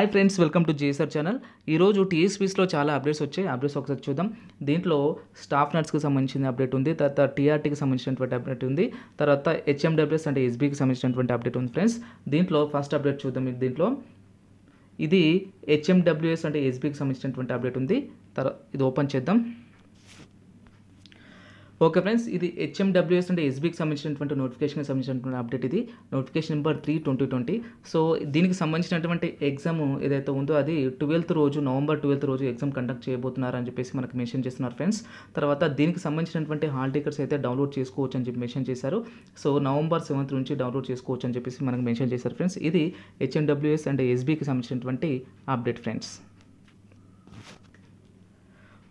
hi friends welcome to జేసర్ channel ఈరోజు టీఎస్పీస్లో చాలా అప్డేట్స్ వచ్చాయి అప్డేట్స్ ఒకసారి చూద్దాం దీంట్లో స్టాఫ్ నర్స్కి సంబంధించిన అప్డేట్ ఉంది తర్వాత టీఆర్టీకి సంబంధించినటువంటి అప్డేట్ ఉంది తర్వాత హెచ్ఎండబ్ల్యూఎస్ అంటే ఎస్బీకి సంబంధించినటువంటి అప్డేట్ ఉంది ఫ్రెండ్స్ దీంట్లో ఫస్ట్ అప్డేట్ చూద్దాం మీకు దీంట్లో ఇది హెచ్ఎండబ్ల్యూఎస్ అంటే ఎస్బీకి సంబంధించినటువంటి అప్డేట్ ఉంది తర్వాత ఇది ఓపెన్ చేద్దాం ఓకే ఫ్రెండ్స్ ఇది హెచ్ఎండబ్ల్యూఎస్ అంటే ఎస్బీకి సంబంధించినటువంటి నోటిఫికేషన్కి సంబంధించినటువంటి అప్డేట్ ఇది notification number three twenty twenty so దీనికి సంబంధించినటువంటి ఎగ్జామ్ ఏదైతే ఉందో అది ట్వెల్త్ రోజు నవంబర్ ట్వెల్త్ రోజు ఎగ్జామ్ కండక్ట్ చేయబోతున్నారు అని చెప్పేసి మనకు మెన్షన్ చేస్తున్నారు ఫ్రెండ్స్ తర్వాత దీనికి సంబంధించినటువంటి హాల్ టికెట్స్ అయితే డౌన్లోడ్ చేసుకోవచ్చు అని చెప్పి మెన్షన్ చేశారు సో నవంబర్ సెవెంత్ నుంచి డౌన్లోడ్ చేసుకోవచ్చు అని చెప్పేసి మనకు మెన్షన్ చేశారు ఫ్రెండ్స్ ఇది హెచ్ఎండబ్ల్యూఎస్ అండ్ ఎస్బీకి సంబంధించినటువంటి అప్డేట్ ఫ్రెండ్స్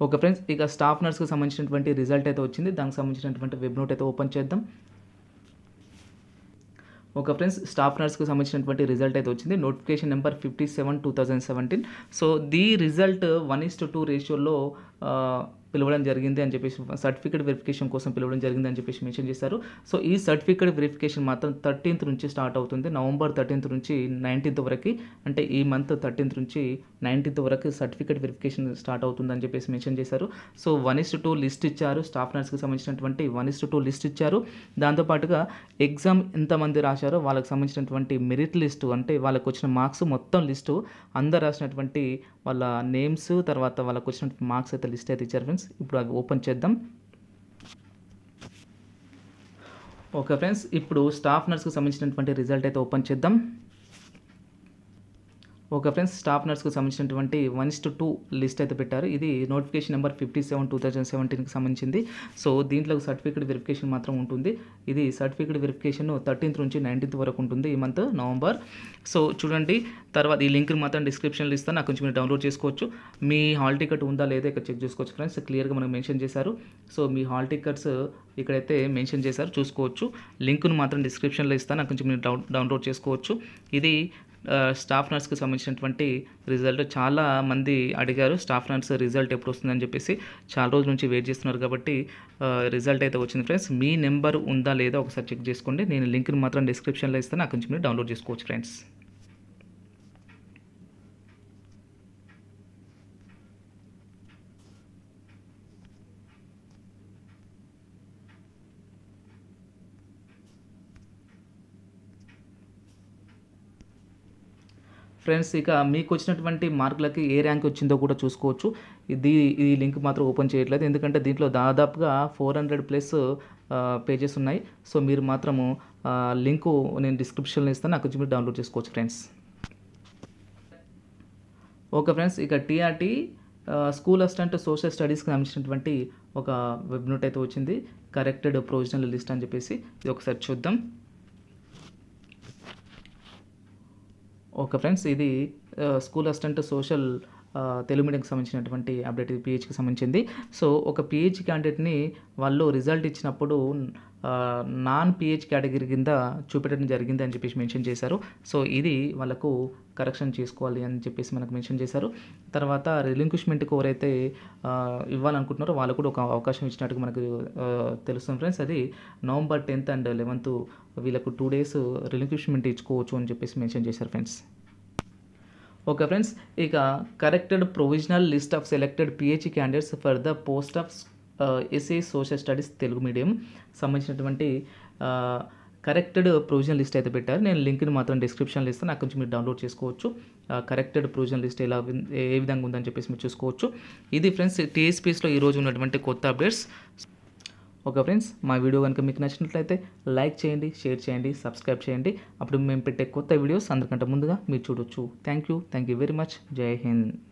ఓకే ఫ్రెండ్స్ ఇక స్టాఫ్ నర్స్కి సంబంధించినటువంటి రిజల్ట్ అయితే వచ్చింది దానికి సంబంధించినటువంటి వెబ్ నోట్ అయితే ఓపెన్ చేద్దాం ఓకే ఫ్రెండ్స్ స్టాఫ్ నర్స్కి సంబంధించినటువంటి రిజల్ట్ అయితే వచ్చింది notification number fifty seven two thousand seventeen so the result one is to two రేషియోలో పిలవడం జరిగింది అని చెప్పేసి సర్టిఫికేట్ వెరిఫికేషన్ కోసం పిలవడం జరిగింది అని చెప్పేసి మెన్షన్ చేశారు సో ఈ సర్టిఫికేట్ వెరిఫికేషన్ మాత్రం థర్టీన్త్ నుంచి స్టార్ట్ అవుతుంది నవంబర్ థర్టీన్త్ నుంచి నైన్టీన్త్ వరకు అంటే ఈ మంత్ థర్టీన్త్ నుంచి నైన్టీన్త్ వరకు సర్టిఫికేట్ వెరిఫికేషన్ స్టార్ట్ అవుతుందని చెప్పేసి మెన్షన్ చేశారు so one is two list ఇచ్చారు స్టాఫ్ నర్స్కి సంబంధించినటువంటి వన్ ఇస్ టూ లిస్ట్ ఇచ్చారు దాంతోపాటుగా ఎగ్జామ్ ఎంతమంది రాశారో వాళ్ళకి సంబంధించినటువంటి మెరిట్ లిస్టు అంటే వాళ్ళకి వచ్చిన మార్క్స్ మొత్తం లిస్టు అందరు రాసినటువంటి వాళ్ళ నేమ్స్ తర్వాత వాళ్ళకి వచ్చిన మార్క్స్ అయితే లిస్ట్ అయితే ఇచ్చారు ఫ్రెండ్స్ ఫ్రెండ్స్ ఇప్పుడు అవి ఓపెన్ చేద్దాం ఓకే ఫ్రెండ్స్ ఇప్పుడు స్టాఫ్ నర్స్కి సంబంధించినటువంటి రిజల్ట్ అయితే ఓపెన్ చేద్దాం ఒక ఫ్రెండ్స్ స్టాఫ్ నర్స్కు సంబంధించినటువంటి వన్ టు టూ లిస్ట్ అయితే పెట్టారు ఇది notification number fifty seven two thousand సెవెంటీన్కి సంబంధించింది సో దీంట్లో సర్టిఫికేట్ వెరిఫికేషన్ మాత్రం ఉంటుంది ఇది సర్టిఫికేట్ వెరిఫికేషన్ థర్టీన్త్ నుంచి నైన్టీన్త్ వరకు ఉంటుంది ఈ మంత్ నవంబర్ సో చూడండి తర్వాత ఈ లింక్ మాత్రం డిస్క్రిప్షన్లో ఇస్తాను నాకు కొంచెం మీరు డౌన్లోడ్ చేసుకోవచ్చు మీ హాల్ టికెట్ ఉందా లేదా ఇక్కడ చెక్ చేసుకోవచ్చు ఫ్రెండ్స్ క్లియర్గా మనకు మెన్షన్ చేశారు సో మీ హాల్ టికెట్స్ ఇక్కడైతే మెన్షన్ చేశారు చూసుకోవచ్చు లింక్ను మాత్రం డిస్క్రిప్షన్లో ఇస్తాను నాకు కొంచెం మీరు డౌన్లోడ్ చేసుకోవచ్చు ఇది స్టాఫ్ నర్స్కి సంబంధించినటువంటి రిజల్ట్ చాలా మంది అడిగారు స్టాఫ్ నర్స్ రిజల్ట్ ఎప్పుడు వస్తుందని చెప్పేసి చాలా రోజుల నుంచి వెయిట్ చేస్తున్నారు కాబట్టి రిజల్ట్ అయితే వచ్చింది ఫ్రెండ్స్ మీ నెంబర్ ఉందా లేదా ఒకసారి చెక్ చేసుకోండి నేను లింక్ని మాత్రం డిస్క్రిప్షన్లో ఇస్తాను అక్కడి నుంచి మీరు డౌన్లోడ్ చేసుకోవచ్చు ఫ్రెండ్స్ ఫ్రెండ్స్ ఇక మీకు వచ్చినటువంటి మార్కులకి ఏ ర్యాంక్ వచ్చిందో కూడా చూసుకోవచ్చు ఇది ఈ లింక్ మాత్రం ఓపెన్ చేయట్లేదు ఎందుకంటే దీంట్లో దాదాపుగా ఫోర్ హండ్రెడ్ ప్లస్ పేజెస్ ఉన్నాయి సో మీరు మాత్రము లింకు నేను డిస్క్రిప్షన్లో ఇస్తాను నాకు మీరు డౌన్లోడ్ చేసుకోవచ్చు ఫ్రెండ్స్ ఓకే ఫ్రెండ్స్ ఇక టీఆర్టీ స్కూల్ అసిస్టెంట్ సోషల్ స్టడీస్కి సంబంధించినటువంటి ఒక వెబ్ నోట్ అయితే వచ్చింది కరెక్టెడ్ ప్రొవిజనల్ లిస్ట్ అని చెప్పేసి ఇది ఒకసారి చూద్దాం ఓకే ఫ్రెండ్స్ ఇది స్కూల్ అసిస్టెంట్ సోషల్ తెలుగు మీడియంకి సంబంధించినటువంటి అప్డేట్ పిహెచ్కి సంబంధించింది సో ఒక పిహెచ్ క్యాండిడేట్ని వాళ్ళు రిజల్ట్ ఇచ్చినప్పుడు నాన్ పిహెచ్ కేటగిరీ కింద చూపెట్టడం జరిగింది అని చెప్పేసి మెన్షన్ చేశారు సో ఇది వాళ్ళకు కరెక్షన్ చేసుకోవాలి అని చెప్పేసి మనకు మెన్షన్ చేశారు తర్వాత రిలింక్విష్మెంట్కి ఎవరైతే ఇవ్వాలనుకుంటున్నారో వాళ్ళు కూడా ఒక అవకాశం ఇచ్చినట్టుగా మనకు తెలుస్తుంది ఫ్రెండ్స్ అది నవంబర్ టెన్త్ అండ్ లెవెన్త్ వీళ్ళకు టూ డేస్ రిలింక్విష్మెంట్ ఇచ్చుకోవచ్చు అని చెప్పేసి మెన్షన్ చేశారు ఫ్రెండ్స్ ఓకే ఫ్రెండ్స్ ఇక corrected provisional list of selected PH candidates for the post of SA social studies Telugu medium సంబంధించినటువంటి కరెక్టెడ్ ప్రొవిజన్ లిస్ట్ అయితే పెట్టారు నేను లింక్ని మాత్రం డిస్క్రిప్షన్లో ఇస్తాను అక్కడి నుంచి మీరు డౌన్లోడ్ చేసుకోవచ్చు కరెక్టెడ్ ప్రొవిజన్ లిస్ట్ ఎలా ఏ విధంగా ఉందని చెప్పేసి మీరు చూసుకోవచ్చు ఇది ఫ్రెండ్స్ టీఎస్పీస్లో ఈరోజు ఉన్నటువంటి కొత్త అప్డేట్స్ ఓకే ఫ్రెండ్స్ మా వీడియో కనుక మీకు నచ్చినట్లయితే లైక్ చేయండి షేర్ చేయండి సబ్స్క్రైబ్ చేయండి అప్పుడు మేము పెట్టే కొత్త వీడియోస్ అందరికంటే ముందుగా మీరు చూడొచ్చు thank you thank you very much Jai Hind